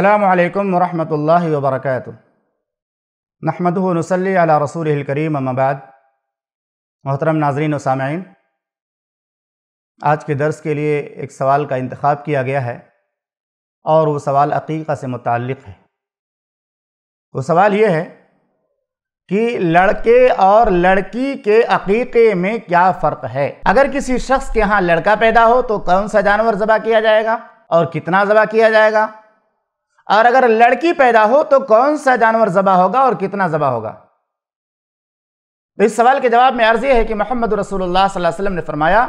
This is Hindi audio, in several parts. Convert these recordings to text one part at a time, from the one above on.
अल्लाम वरहमल वबरक नहमद नसली अला रसूल करीम अम्माबाद मोहतरम नाजरीन सामीन आज के दर्स के लिए एक सवाल का इंतखब किया गया है और वो सवाल अकीक़ा से मुतक़ है वो सवाल ये है कि लड़के और लड़की के अकीक़े में क्या फ़र्क है अगर किसी शख्स के यहाँ लड़का पैदा हो तो कौन सा जानवर ज़बा किया जाएगा और कितना ज़बा किया जाएगा और अगर लड़की पैदा हो तो कौन सा जानवर जबा होगा और कितना जबा होगा तो इस सवाल के जवाब में अर्ज यह है कि मोहम्मद रसूलुल्लाह सल्लल्लाहु अलैहि वसल्लम ने फरमाया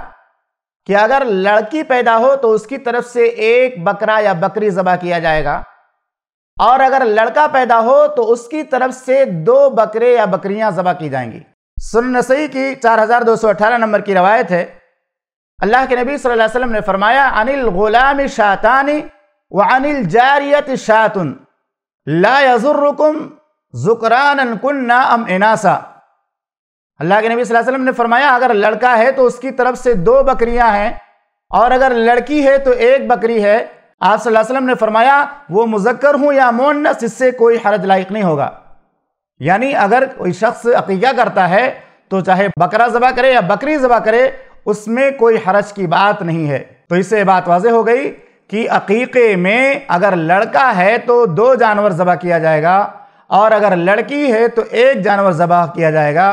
कि अगर लड़की पैदा हो तो उसकी तरफ से एक बकरा या बकरी जबा किया जाएगा और अगर लड़का पैदा हो तो उसकी तरफ से दो बकरे या बकरियां जबा की जाएंगी सुन नसई की अठारह नंबर की रवायत है अल्लाह के नबी सल्लल्लाहु अलैहि वसल्लम ने फरमाया अनिल गुलाम शातानी वानिल जारियत शातुन लाजुर्रकुम ज़ुकरान कुन्ना अम इनासा अल्लाह के नबी वसल्लम ने फरमाया अगर लड़का है तो उसकी तरफ से दो बकरियां हैं और अगर लड़की है तो एक बकरी है आप वसल्लम ने फरमाया वो मुजक्कर हूँ या मोनस इससे कोई हरज लायक नहीं होगा यानी अगर कोई शख्स अकीक़ा करता है तो चाहे बकरा जबह करे या बकरी ज़बा करे उसमें कोई हरज की बात नहीं है तो इससे बात वाज हो गई कि अकीक़े में अगर लड़का है तो दो जानवर ज़बह किया जाएगा और अगर लड़की है तो एक जानवर ज़बह किया जाएगा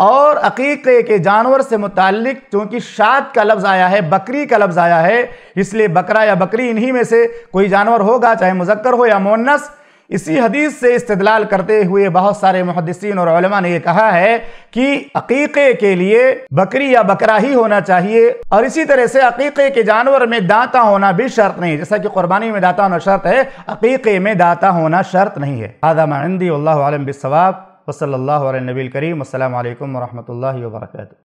और अकीक़े के जानवर से मुतक चूँकि शाद का लफ्ज़ आया है बकरी का लफ्ज़ आया है इसलिए बकरा या बकरी इन्हीं में से कोई जानवर होगा चाहे मुजक्कर हो या मोनस इसी हदीस से इस्तलाल करते हुए बहुत सारे मुहदसिन और ने यह कहा है कि अकीक़े के लिए बकरी या बकरा ही होना चाहिए और इसी तरह से अकीक़े के जानवर में दाता होना भी शर्त नहीं जैसा कि कुर्बानी में दाता होना शर्त है अकीक़े में दाता होना शर्त नहीं है आदा मंदी अल्लाम बिसवाब वसल नबील करीम असल वरहमल वर्का